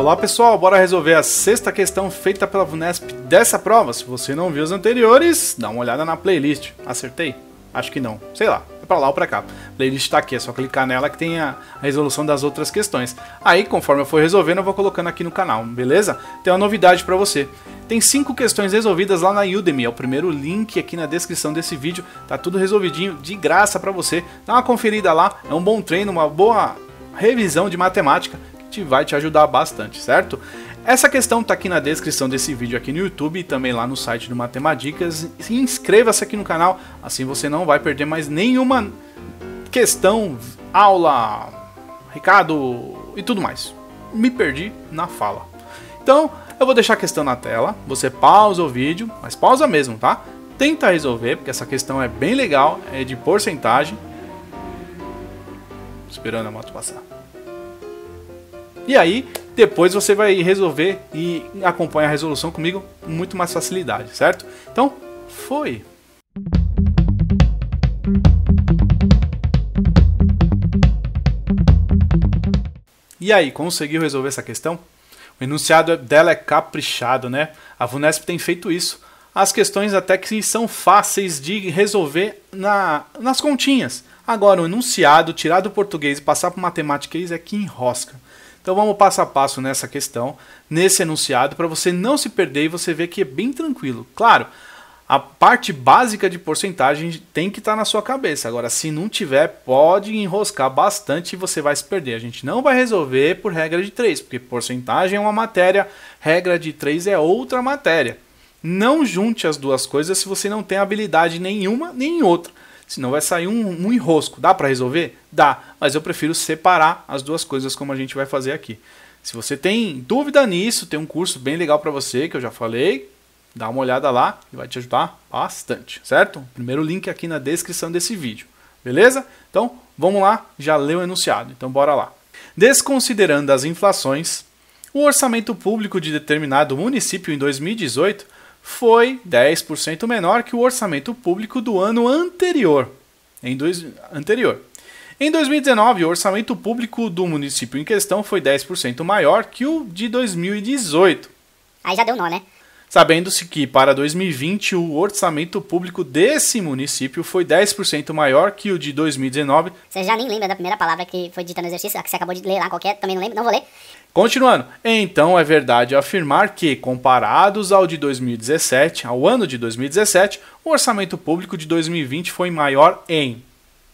Olá pessoal, bora resolver a sexta questão feita pela VUNESP dessa prova. Se você não viu as anteriores, dá uma olhada na playlist. Acertei? Acho que não. Sei lá, é pra lá ou pra cá. A playlist tá aqui, é só clicar nela que tem a, a resolução das outras questões. Aí, conforme eu for resolvendo, eu vou colocando aqui no canal, beleza? Tem uma novidade para você. Tem cinco questões resolvidas lá na Udemy, é o primeiro link aqui na descrição desse vídeo. Tá tudo resolvidinho, de graça para você. Dá uma conferida lá, é um bom treino, uma boa revisão de matemática te vai te ajudar bastante, certo? Essa questão está aqui na descrição desse vídeo aqui no YouTube e também lá no site do Matemáticas. Inscreva-se aqui no canal, assim você não vai perder mais nenhuma questão, aula, recado e tudo mais. Me perdi na fala. Então, eu vou deixar a questão na tela, você pausa o vídeo, mas pausa mesmo, tá? Tenta resolver, porque essa questão é bem legal, é de porcentagem. Esperando a moto passar. E aí, depois você vai resolver e acompanha a resolução comigo com muito mais facilidade, certo? Então, foi! E aí, conseguiu resolver essa questão? O enunciado dela é caprichado, né? A VUNESP tem feito isso. As questões até que são fáceis de resolver na, nas continhas. Agora, o enunciado, tirar do português e passar para matemática é que enrosca. Então vamos passo a passo nessa questão, nesse enunciado, para você não se perder e você ver que é bem tranquilo. Claro, a parte básica de porcentagem tem que estar tá na sua cabeça. Agora, se não tiver, pode enroscar bastante e você vai se perder. A gente não vai resolver por regra de 3, porque porcentagem é uma matéria, regra de 3 é outra matéria. Não junte as duas coisas se você não tem habilidade nenhuma nem outra. Senão vai sair um, um enrosco. Dá para resolver? Dá, mas eu prefiro separar as duas coisas como a gente vai fazer aqui. Se você tem dúvida nisso, tem um curso bem legal para você que eu já falei. Dá uma olhada lá e vai te ajudar bastante, certo? Primeiro link aqui na descrição desse vídeo, beleza? Então vamos lá, já leu o enunciado, então bora lá. Desconsiderando as inflações, o orçamento público de determinado município em 2018 foi 10% menor que o orçamento público do ano anterior. Em, dois, anterior. em 2019, o orçamento público do município em questão foi 10% maior que o de 2018. Aí já deu nó, né? sabendo-se que para 2020 o orçamento público desse município foi 10% maior que o de 2019. Você já nem lembra da primeira palavra que foi dita no exercício, que você acabou de ler lá qualquer, também não lembro, não vou ler. Continuando, então é verdade afirmar que, comparados ao de 2017, ao ano de 2017, o orçamento público de 2020 foi maior em.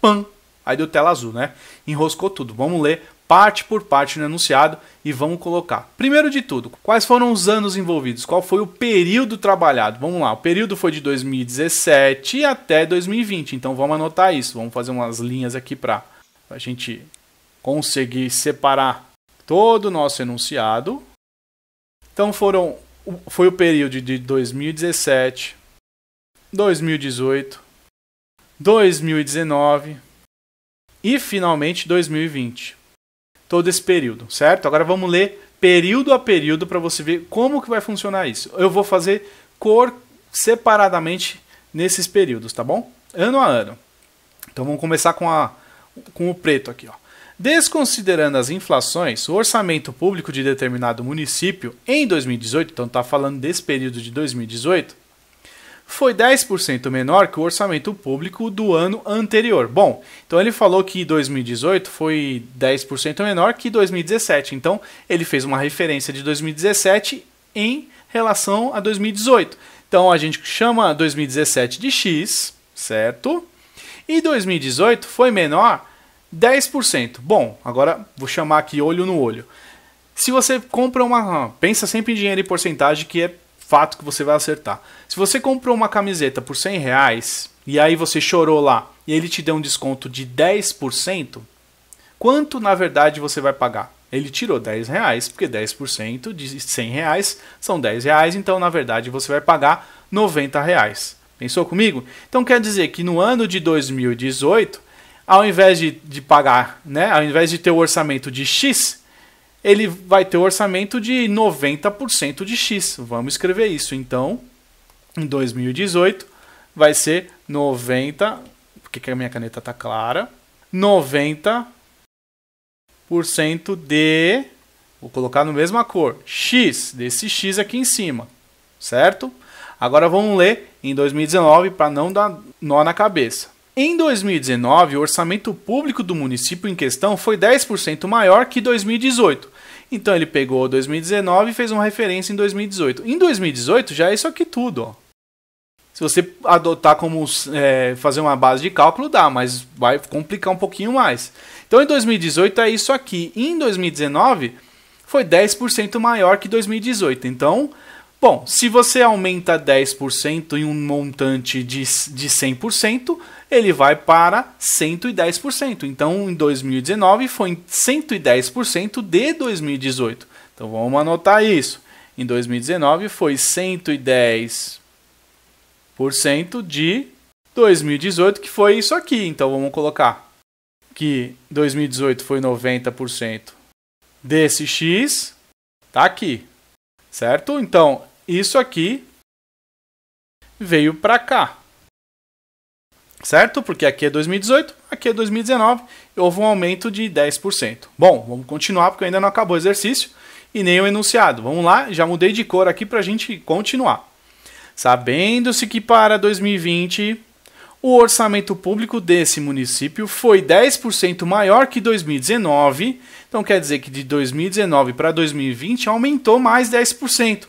Pan! Aí deu tela azul, né? Enroscou tudo. Vamos ler parte por parte no enunciado e vamos colocar. Primeiro de tudo, quais foram os anos envolvidos? Qual foi o período trabalhado? Vamos lá, o período foi de 2017 até 2020, então vamos anotar isso. Vamos fazer umas linhas aqui para a gente conseguir separar todo o nosso enunciado. Então foram foi o período de 2017, 2018, 2019 e finalmente 2020 todo esse período, certo? Agora vamos ler período a período para você ver como que vai funcionar isso. Eu vou fazer cor separadamente nesses períodos, tá bom? Ano a ano. Então vamos começar com, a, com o preto aqui, ó. Desconsiderando as inflações, o orçamento público de determinado município em 2018, então está falando desse período de 2018, foi 10% menor que o orçamento público do ano anterior. Bom, então ele falou que 2018 foi 10% menor que 2017. Então ele fez uma referência de 2017 em relação a 2018. Então a gente chama 2017 de X, certo? E 2018 foi menor 10%. Bom, agora vou chamar aqui olho no olho. Se você compra uma. Pensa sempre em dinheiro e porcentagem, que é fato que você vai acertar. Se você comprou uma camiseta por 100 reais e aí você chorou lá e ele te deu um desconto de 10%, quanto na verdade você vai pagar? Ele tirou 10 reais, porque 10% de 100 reais são 10 reais, então na verdade você vai pagar 90 reais. Pensou comigo? Então quer dizer que no ano de 2018, ao invés de, de pagar, né, ao invés de ter o orçamento de X, ele vai ter um orçamento de 90% de X. Vamos escrever isso. Então, em 2018 vai ser 90, que a minha caneta tá clara, 90% de Vou colocar na mesma cor, X, desse X aqui em cima, certo? Agora vamos ler em 2019 para não dar nó na cabeça. Em 2019, o orçamento público do município em questão foi 10% maior que 2018, então ele pegou 2019 e fez uma referência em 2018. Em 2018 já é isso aqui tudo, ó. Se você adotar como é, fazer uma base de cálculo, dá, mas vai complicar um pouquinho mais. Então em 2018 é isso aqui. E em 2019 foi 10% maior que 2018. Então Bom, se você aumenta 10% em um montante de, de 100%, ele vai para 110%. Então, em 2019 foi 110% de 2018. Então, vamos anotar isso. Em 2019 foi 110% de 2018, que foi isso aqui. Então, vamos colocar que 2018 foi 90% desse X, tá aqui certo? Então, isso aqui veio para cá. Certo? Porque aqui é 2018, aqui é 2019, houve um aumento de 10%. Bom, vamos continuar porque ainda não acabou o exercício e nem o enunciado. Vamos lá, já mudei de cor aqui para a gente continuar. Sabendo-se que para 2020 o orçamento público desse município foi 10% maior que 2019, então quer dizer que de 2019 para 2020 aumentou mais 10%.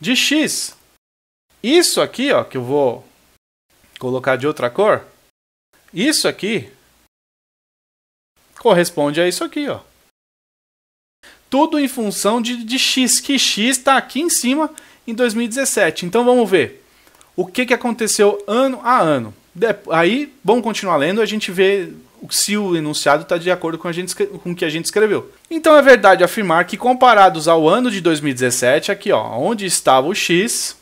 de x. Isso aqui, ó, que eu vou colocar de outra cor, isso aqui corresponde a isso aqui, ó. Tudo em função de, de x, que x está aqui em cima em 2017. Então vamos ver o que, que aconteceu ano a ano. De, aí, vamos continuar lendo, a gente vê se o enunciado está de acordo com, a gente, com o que a gente escreveu. Então é verdade afirmar que, comparados ao ano de 2017, aqui ó, onde estava o X,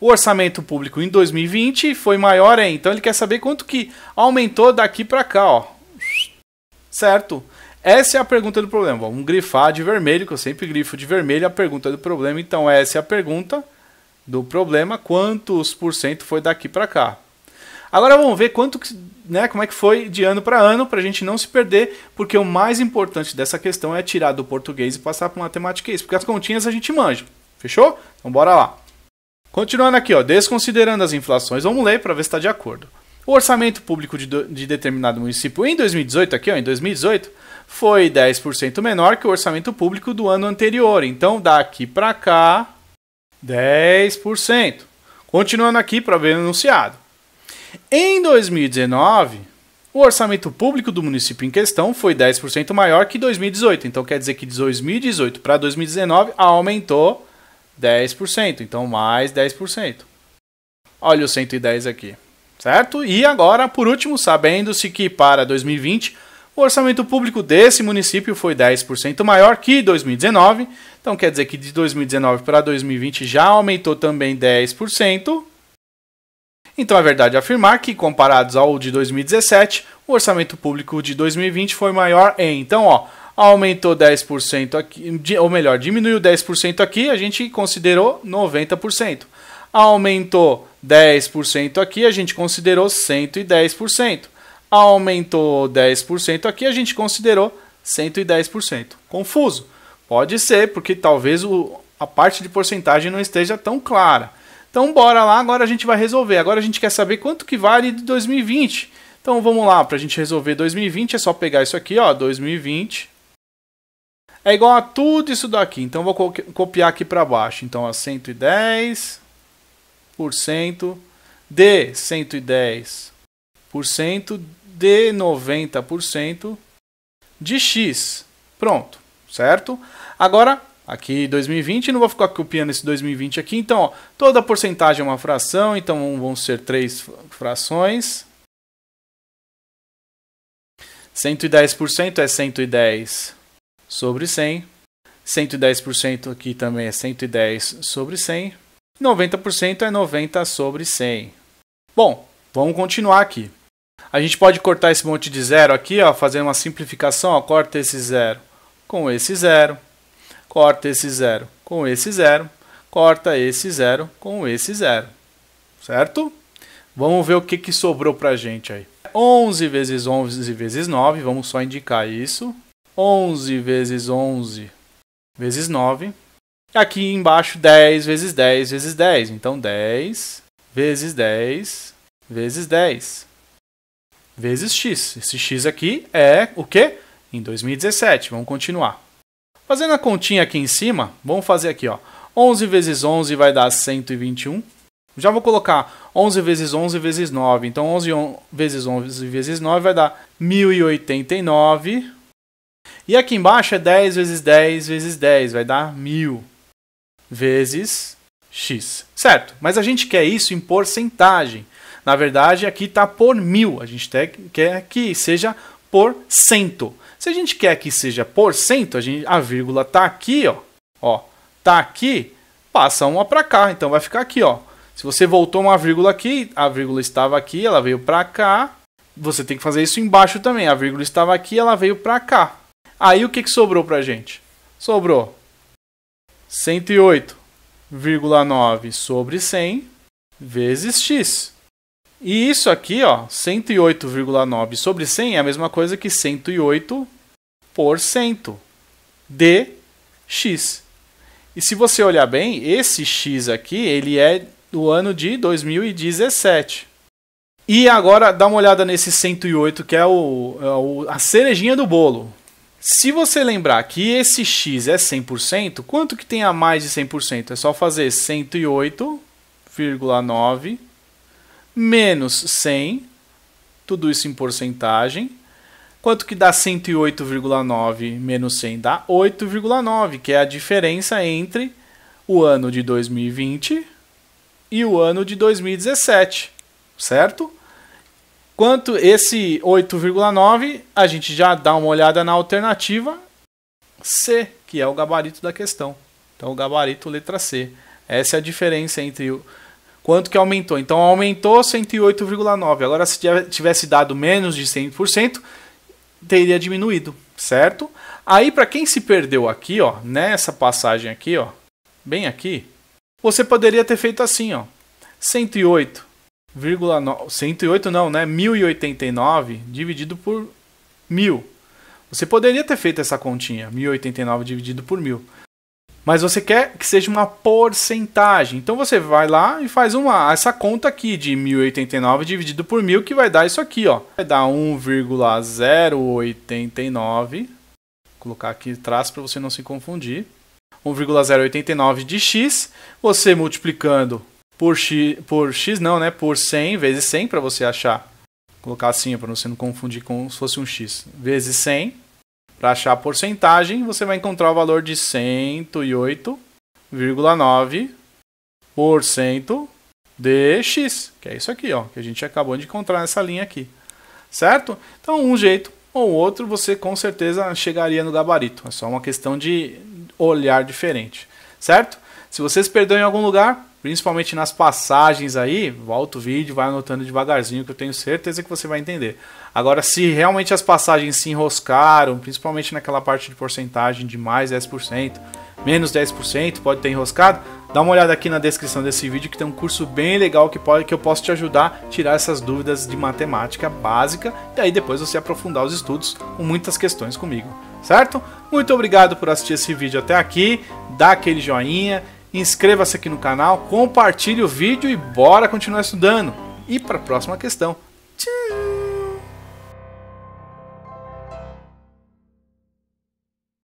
o orçamento público em 2020 foi maior, hein? Então ele quer saber quanto que aumentou daqui para cá, ó. Certo? Essa é a pergunta do problema. Vamos grifar de vermelho, que eu sempre grifo de vermelho a pergunta do problema. Então essa é a pergunta do problema, quantos por cento foi daqui para cá? Agora vamos ver quanto que, né, como é que foi de ano para ano para a gente não se perder, porque o mais importante dessa questão é tirar do português e passar para matemática, isso, porque as continhas a gente manja. Fechou? Então bora lá. Continuando aqui, ó, desconsiderando as inflações, vamos ler para ver se está de acordo. O orçamento público de, do, de, determinado município em 2018, aqui ó, em 2018, foi 10% menor que o orçamento público do ano anterior. Então daqui para cá, 10%. Continuando aqui para ver o enunciado. Em 2019, o orçamento público do município em questão foi 10% maior que 2018. Então quer dizer que de 2018 para 2019 aumentou 10%. Então mais 10%. Olha o 110 aqui, certo? E agora, por último, sabendo-se que para 2020 o orçamento público desse município foi 10% maior que 2019. Então quer dizer que de 2019 para 2020 já aumentou também 10%. Então é verdade afirmar que, comparados ao de 2017, o orçamento público de 2020 foi maior em. Então, ó, aumentou 10% aqui, ou melhor, diminuiu 10% aqui, a gente considerou 90%. Aumentou 10% aqui, a gente considerou 110%. Aumentou 10% aqui, a gente considerou 110%. Confuso? Pode ser, porque talvez o, a parte de porcentagem não esteja tão clara. Então bora lá, agora a gente vai resolver. Agora a gente quer saber quanto que vale de 2020. Então vamos lá, para a gente resolver 2020 é só pegar isso aqui, ó, 2020 é igual a tudo isso daqui. Então vou co copiar aqui para baixo. Então a 110% de 110% de 90% de x. Pronto, certo? Agora aqui 2020, não vou ficar copiando esse 2020 aqui, então ó, toda porcentagem é uma fração, então vão ser três frações. 110% é 110 sobre 100, 110% aqui também é 110 sobre 100, 90% é 90 sobre 100. Bom, vamos continuar aqui. A gente pode cortar esse monte de zero aqui, ó, fazendo uma simplificação, ó, corta esse zero com esse zero, corta esse zero com esse zero, corta esse zero com esse zero, certo? Vamos ver o que, que sobrou para gente aí. 11 vezes 11 vezes 9, vamos só indicar isso. 11 vezes 11 vezes 9. Aqui embaixo, 10 vezes 10 vezes 10. Então, 10 vezes 10 vezes 10 vezes x. Esse x aqui é o quê? Em 2017. Vamos continuar. Fazendo a continha aqui em cima, vamos fazer aqui, ó. 11 vezes 11 vai dar 121. Já vou colocar 11 vezes 11 vezes 9. Então, 11 vezes 11 vezes 9 vai dar 1089. E aqui embaixo é 10 vezes 10 vezes 10, vai dar 1000 vezes x. Certo, mas a gente quer isso em porcentagem. Na verdade, aqui está por mil. A gente quer que seja por cento. Se a gente quer que seja por cento, a, gente, a vírgula está aqui, ó. Ó, tá aqui, passa uma para cá, então vai ficar aqui, ó. Se você voltou uma vírgula aqui, a vírgula estava aqui, ela veio para cá. Você tem que fazer isso embaixo também. A vírgula estava aqui, ela veio para cá. Aí o que, que sobrou a gente? Sobrou 108,9 sobre 100 vezes x. E isso aqui, ó, 108,9 sobre 100 é a mesma coisa que 108 por cento de x. E se você olhar bem, esse x aqui, ele é do ano de 2017. E agora dá uma olhada nesse 108, que é, o, é o a cerejinha do bolo. Se você lembrar que esse x é 100%, quanto que tem a mais de 100%? É só fazer 108,9 menos 100, tudo isso em porcentagem. Quanto que dá 108,9 menos 100? Dá 8,9, que é a diferença entre o ano de 2020 e o ano de 2017, certo? Quanto esse 8,9, a gente já dá uma olhada na alternativa C, que é o gabarito da questão. Então, o gabarito letra C. Essa é a diferença entre o quanto que aumentou. Então aumentou 108,9. Agora se tivesse dado menos de 100%, teria diminuído, certo? Aí para quem se perdeu aqui, ó, nessa passagem aqui, ó, bem aqui, você poderia ter feito assim, ó. 108 108,9, 108 não, né? 1089 dividido por 1000. Você poderia ter feito essa continha, 1089 dividido por 1000 mas você quer que seja uma porcentagem. Então você vai lá e faz uma essa conta aqui de 1089 dividido por 1000 que vai dar isso aqui, ó. Vai dar 1,089. Vou colocar aqui traço para você não se confundir. 1,089 de x, você multiplicando por x, por x não, né, por 100 vezes 100 para você achar. Vou colocar assim para você não confundir com se fosse um x, vezes 100 para achar a porcentagem, você vai encontrar o valor de 108,9% de x, que é isso aqui, ó, que a gente acabou de encontrar nessa linha aqui. Certo? Então, um jeito ou outro, você com certeza chegaria no gabarito. É só uma questão de olhar diferente. Certo? Se vocês perdeu em algum lugar, principalmente nas passagens aí, volta o vídeo, vai anotando devagarzinho que eu tenho certeza que você vai entender. Agora, se realmente as passagens se enroscaram, principalmente naquela parte de porcentagem de mais 10%, menos 10%, pode ter enroscado, dá uma olhada aqui na descrição desse vídeo que tem um curso bem legal que, pode, que eu posso te ajudar a tirar essas dúvidas de matemática básica e aí depois você aprofundar os estudos com muitas questões comigo, certo? Muito obrigado por assistir esse vídeo até aqui, dá aquele joinha, Inscreva-se aqui no canal, compartilhe o vídeo e bora continuar estudando. E para a próxima questão. Tchau!